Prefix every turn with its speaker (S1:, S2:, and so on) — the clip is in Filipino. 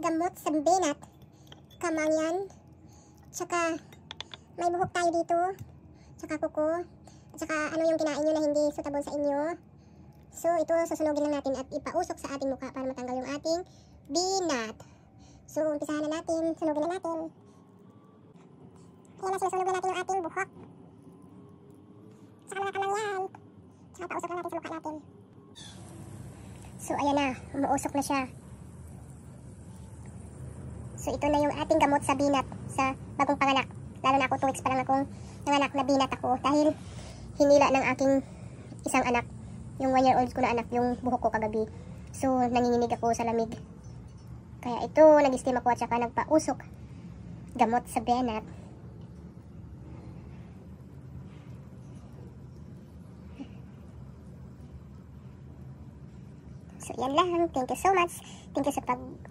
S1: gamot sa benat, kamangyan, tsaka may buhok tayo dito, tsaka kuko, at tsaka ano yung kinain nyo na hindi suitable sa inyo. So, ito susunugin lang natin at ipausok sa ating mukha para matanggal yung ating binat. So, umpisahan na natin, sunugin na natin. Ayan na, sinusunog na natin yung ating buhok. Tsaka mga kamangyan. Tsaka pausok na natin sa mukha natin. So, ayan na, umuusok na siya. So ito na yung ating gamot sa binat sa bagong panganak. Lalo na ako 2 weeks pa lang akong nanganak na binat ako dahil hinila ng aking isang anak. Yung 1 year old ko na anak yung buhok ko kagabi. So nanginginig ako sa lamig. Kaya ito nag-steam ako at saka nagpausok gamot sa binat. So, yan lang. Thank you so much. Thank you sa pag